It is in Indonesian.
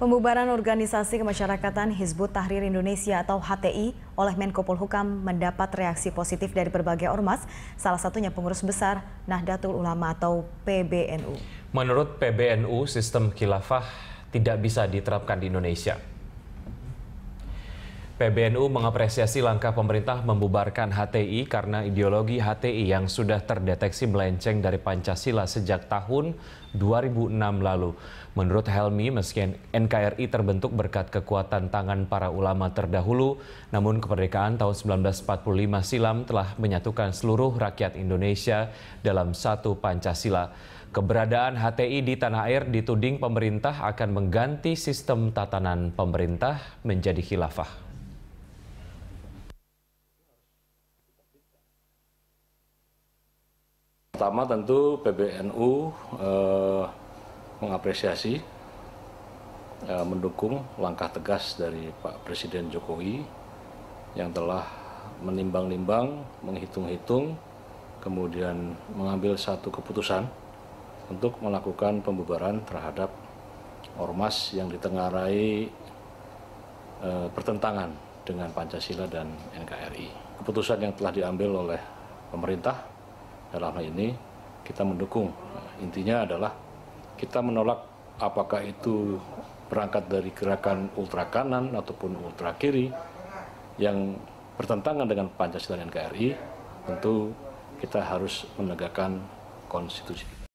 Pembubaran organisasi kemasyarakatan Hizbut Tahrir Indonesia atau HTI oleh Menko Polhukam mendapat reaksi positif dari berbagai ormas, salah satunya pengurus besar Nahdlatul Ulama atau PBNU. Menurut PBNU, sistem khilafah tidak bisa diterapkan di Indonesia. PBNU mengapresiasi langkah pemerintah membubarkan HTI karena ideologi HTI yang sudah terdeteksi melenceng dari Pancasila sejak tahun 2006 lalu. Menurut Helmi, meski NKRI terbentuk berkat kekuatan tangan para ulama terdahulu, namun kemerdekaan tahun 1945 silam telah menyatukan seluruh rakyat Indonesia dalam satu Pancasila. Keberadaan HTI di tanah air dituding pemerintah akan mengganti sistem tatanan pemerintah menjadi khilafah. Pertama tentu PBNU eh, mengapresiasi, eh, mendukung langkah tegas dari Pak Presiden Jokowi yang telah menimbang-nimbang, menghitung-hitung, kemudian mengambil satu keputusan untuk melakukan pembubaran terhadap ormas yang ditengarai eh, bertentangan dengan Pancasila dan NKRI. Keputusan yang telah diambil oleh pemerintah dalam hal ini kita mendukung. Intinya adalah kita menolak apakah itu berangkat dari gerakan ultra kanan ataupun ultra kiri yang bertentangan dengan Pancasila dan NKRI. tentu kita harus menegakkan konstitusi.